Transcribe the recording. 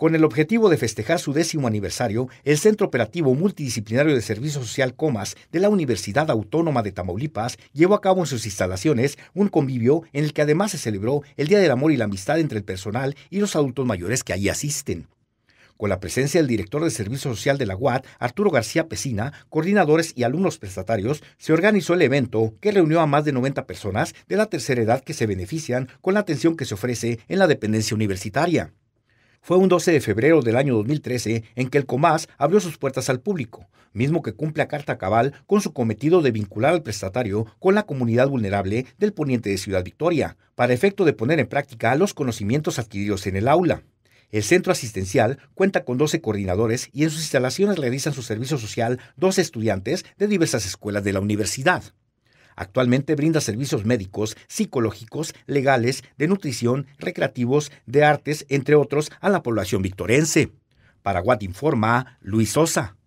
Con el objetivo de festejar su décimo aniversario, el Centro Operativo Multidisciplinario de Servicio Social Comas de la Universidad Autónoma de Tamaulipas llevó a cabo en sus instalaciones un convivio en el que además se celebró el Día del Amor y la Amistad entre el personal y los adultos mayores que allí asisten con la presencia del director de Servicio Social de la UAT, Arturo García Pesina, coordinadores y alumnos prestatarios, se organizó el evento que reunió a más de 90 personas de la tercera edad que se benefician con la atención que se ofrece en la dependencia universitaria. Fue un 12 de febrero del año 2013 en que el Comas abrió sus puertas al público, mismo que cumple a carta cabal con su cometido de vincular al prestatario con la comunidad vulnerable del poniente de Ciudad Victoria, para efecto de poner en práctica los conocimientos adquiridos en el aula. El centro asistencial cuenta con 12 coordinadores y en sus instalaciones realizan su servicio social 12 estudiantes de diversas escuelas de la universidad. Actualmente brinda servicios médicos, psicológicos, legales, de nutrición, recreativos, de artes, entre otros, a la población victorense. Paraguat informa Luis Sosa.